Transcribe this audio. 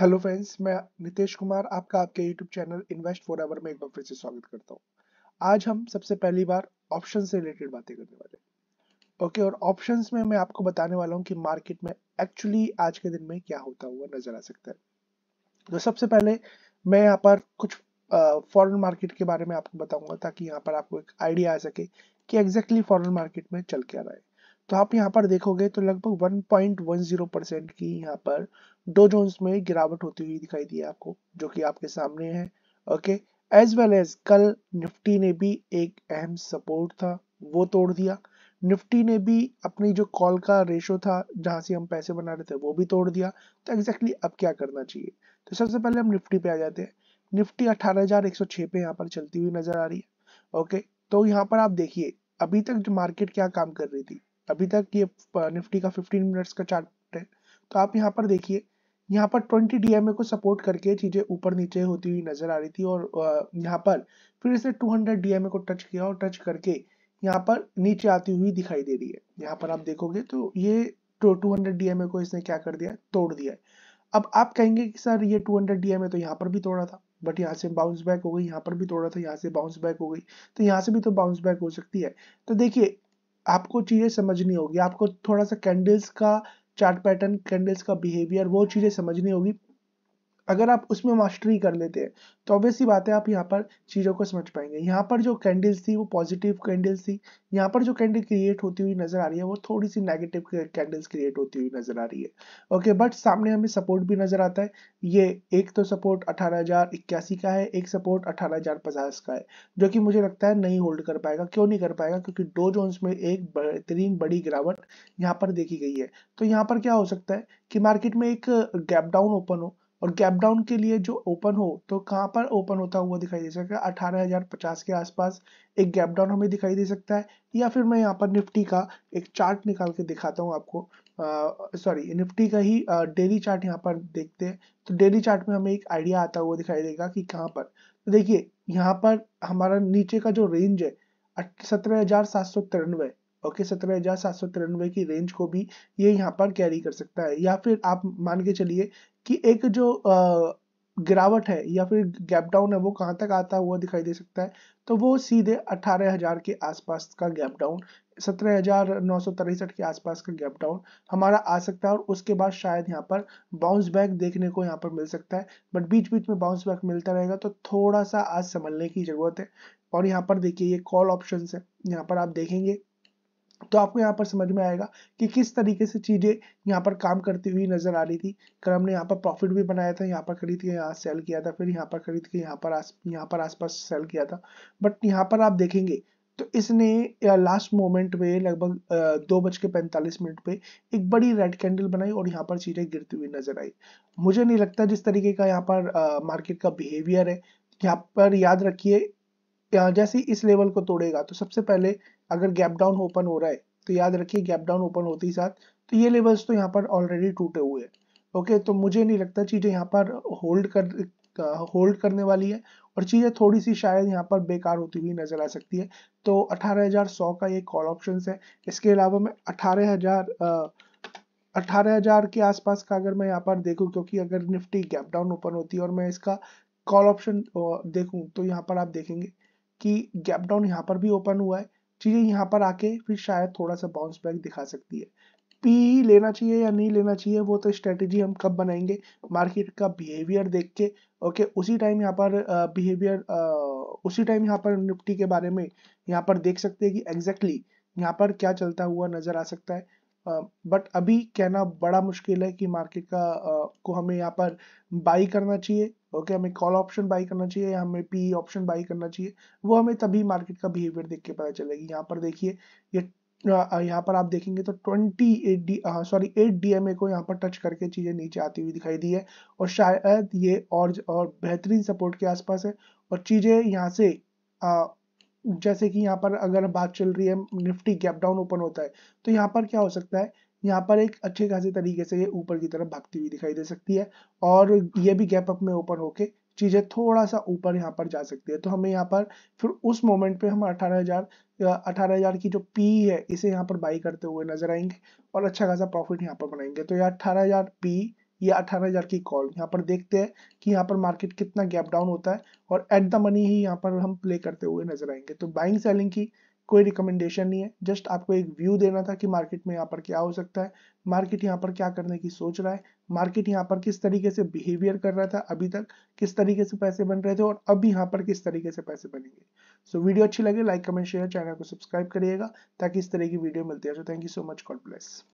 hello friends मैं नितेश कुमार आपका आपके YouTube channel invest for our में एक बार फिर से स्वागत करता हूँ आज हम सबसे पहली बार ऑप्शन से रिलेटेड बातें करने वाले हैं ओके और ऑप्शन में मैं आपको बताने वाला हूँ कि मार्केट में एक्चुअली आज के दिन में क्या होता हुआ नजर आ सकता है तो सबसे पहले मैं यहाँ पर कुछ फॉरन मार्केट के बारे में आपको बताऊंगा ताकि यहाँ पर आपको एक आइडिया आ सके कि एग्जैक्टली फॉरन मार्केट में चल क्या रहा है तो आप यहाँ पर देखोगे तो लगभग 1.10 परसेंट की यहाँ पर डो जोन्स में गिरावट होती हुई दिखाई दी आपको जो कि आपके सामने है ओके एज वेल एज कल निफ्टी ने भी एक अहम सपोर्ट था वो तोड़ दिया निफ्टी ने भी अपनी जो कॉल का रेशो था जहां से हम पैसे बना रहे थे वो भी तोड़ दिया तो एग्जैक्टली exactly अब क्या करना चाहिए तो सबसे पहले हम निफ्टी पे आ जाते हैं निफ्टी 18,106 पे यहाँ पर चलती हुई नजर आ रही है ओके तो यहाँ पर आप देखिए अभी तक जो मार्केट क्या काम कर रही थी अभी तक ये निफ्टी का 15 मिनट्स का चार्ट है तो आप यहाँ पर देखिए यहाँ पर 20 डीएमए को सपोर्ट करके चीजें ऊपर नीचे होती हुई नजर आ रही थी और यहाँ पर फिर इसे 200 डीएमए को टच किया और टच करके यहाँ पर नीचे आती हुई दिखाई दे रही है यहाँ पर आप देखोगे तो ये तो 200 डीएमए को इसने क्या कर दिया तोड़ दिया है अब आप कहेंगे कि सर ये 200 डीएमए तो यहाँ पर भी तोड़ा था बट यहाँ से बाउंस बैक हो गई यहाँ पर भी तोड़ा था यहाँ से बाउंस बैक हो गई तो यहाँ से भी तो बाउंस बैक हो सकती है तो देखिए आपको चीज़ें समझनी होगी आपको थोड़ा सा कैंडल्स का चार्ट पैटर्न कैंडल्स का बिहेवियर वो चीज़ें समझनी होगी अगर आप उसमें मास्टरी कर लेते हैं तो ऑब्वियसली बात है आप यहाँ पर चीज़ों को समझ पाएंगे यहाँ पर जो कैंडल्स थी वो पॉजिटिव कैंडल्स थी यहाँ पर जो कैंडल क्रिएट होती हुई नजर आ रही है वो थोड़ी सी नेगेटिव कैंडल्स क्रिएट होती हुई नजर आ रही है ओके बट सामने हमें सपोर्ट भी नजर आता है ये एक तो सपोर्ट अठारह का है एक सपोर्ट अठारह का है जो कि मुझे लगता है नहीं होल्ड कर पाएगा क्यों नहीं कर पाएगा क्योंकि डो जोन्स में एक बेहतरीन बड़ी गिरावट यहाँ पर देखी गई है तो यहाँ पर क्या हो सकता है कि मार्केट में एक गैप डाउन ओपन हो और गैप डाउन के लिए जो ओपन हो तो कहाँ पर ओपन होता हुआ दिखाई दे सकता है अठारह हजार पचास के आसपास एक गैप डाउन हमें दिखाई दे सकता है या फिर मैं यहाँ पर निफ्टी का एक चार्ट निकाल के दिखाता हूँ आपको सॉरी निफ्टी का ही डेली चार्ट यहाँ पर देखते हैं तो डेली चार्ट में हमें एक आइडिया आता हुआ दिखाई देगा कि कहाँ पर तो देखिए यहाँ पर हमारा नीचे का जो रेंज है सत्रह हजार सात सौ तिरानवे ओके सत्रह हजार सात सौ तिरानवे की रेंज को भी ये यहाँ पर कैरी कर सकता है या फिर आप मान के चलिए कि एक जो गिरावट है या फिर गैप डाउन है वो कहाँ तक आता हुआ दिखाई दे सकता है तो वो सीधे अट्ठारह हजार के आसपास का गैप डाउन सत्रह हजार नौ सौ तिरसठ के आसपास का गैप डाउन हमारा आ सकता है और उसके बाद शायद यहाँ पर बाउंस बैक देखने को यहाँ पर मिल सकता है बट बीच बीच में बाउंस बैक मिलता रहेगा तो थोड़ा सा आज संभलने की जरूरत है और यहाँ पर देखिए ये कॉल ऑप्शन है यहाँ पर आप देखेंगे तो आपको यहाँ पर समझ में आएगा कि किस तरीके से चीज़ें यहाँ पर काम करती हुई नज़र आ रही थी कल हमने यहाँ पर प्रॉफिट भी बनाया था यहाँ पर खरीद के यहाँ सेल किया था फिर यहाँ पर खरीद के यहाँ पर आस यहाँ पर आसपास सेल किया था बट यहाँ पर आप देखेंगे तो इसने लास्ट मोमेंट पे लगभग दो बज के पैंतालीस मिनट पे एक बड़ी रेड कैंडल बनाई और यहाँ पर चीज़ें गिरती हुई नजर आई मुझे नहीं लगता जिस तरीके का यहाँ पर मार्केट का बिहेवियर है यहाँ पर याद रखिए जैसे इस लेवल को तोड़ेगा तो सबसे पहले अगर गैप डाउन ओपन हो रहा है तो याद रखिए गैप डाउन ओपन होते ही साथ तो ये लेवल्स तो यहाँ पर ऑलरेडी टूटे हुए हैं ओके तो मुझे नहीं लगता चीज़ें यहाँ पर होल्ड कर होल्ड करने वाली है और चीज़ें थोड़ी सी शायद यहाँ पर बेकार होती हुई नज़र आ सकती है तो 18,100 का ये कॉल ऑप्शन है इसके अलावा मैं 18,000 हजार के आसपास का अगर मैं यहाँ पर देखूँ क्योंकि अगर निफ्टी गैप डाउन ओपन होती है और मैं इसका कॉल ऑप्शन देखूँ तो यहाँ पर आप देखेंगे कि गैप डाउन यहाँ पर भी ओपन हुआ है चीज़ें यहाँ पर आके फिर शायद थोड़ा सा बाउंस बैक दिखा सकती है पी लेना चाहिए या नहीं लेना चाहिए वो तो स्ट्रेटेजी हम कब बनाएंगे मार्केट का बिहेवियर देख के ओके उसी टाइम यहाँ पर बिहेवियर उसी टाइम यहाँ पर निफ्टी के बारे में यहाँ पर देख सकते हैं कि एग्जैक्टली exactly यहाँ पर क्या चलता हुआ नजर आ सकता है बट अभी कहना बड़ा मुश्किल है कि मार्केट का को हमें यहाँ पर बाई करना चाहिए ओके हमें कॉल ऑप्शन बाई करना चाहिए या हमें पी ऑप्शन बाई करना चाहिए वो हमें तभी मार्केट का बिहेवियर देख के पता चलेगी यहाँ पर देखिए ये यहाँ पर आप देखेंगे तो twenty eight D sorry 8 DMA को यहाँ पर टच करके चीज़ें नीचे आती हुई दिखाई दी है और शायद ये और और बेहतरीन सपोर्ट के आसपास है और चीज़ें यहाँ से आ, जैसे कि यहाँ पर अगर बात चल रही है निफ्टी गैप डाउन ओपन होता है तो यहाँ पर क्या हो सकता है यहाँ पर एक अच्छे खासी तरीके से ये ऊपर की तरफ भागती हुई दिखाई दे सकती है और ये भी गैप अप में ओपन होके चीजें थोड़ा सा ऊपर यहाँ पर जा सकती है तो हमें यहाँ पर फिर उस मोमेंट पे हम 18,000 18,000 की जो पी है इसे यहाँ पर बाई करते हुए नजर आएंगे और अच्छा खासा प्रॉफिट यहाँ पर बनाएंगे तो ये 18,000 पी ये 18,000 की कॉल यहाँ पर देखते हैं कि यहाँ पर मार्केट कितना गैप डाउन होता है और एट द मनी ही यहाँ पर हम प्ले करते हुए नजर आएंगे तो बाइंग सेलिंग की कोई रिकमेंडेशन नहीं है जस्ट आपको एक व्यू देना था कि मार्केट में यहाँ पर क्या हो सकता है मार्केट यहाँ पर क्या करने की सोच रहा है मार्केट यहाँ पर किस तरीके से बिहेवियर कर रहा था अभी तक किस तरीके से पैसे बन रहे थे और अब यहाँ पर किस तरीके से पैसे बनेंगे सो so, वीडियो अच्छी लगे लाइक कमेंट शेयर चैनल को सब्सक्राइब करिएगा ताकि इस तरह की वीडियो मिलती है so thank you so much God bless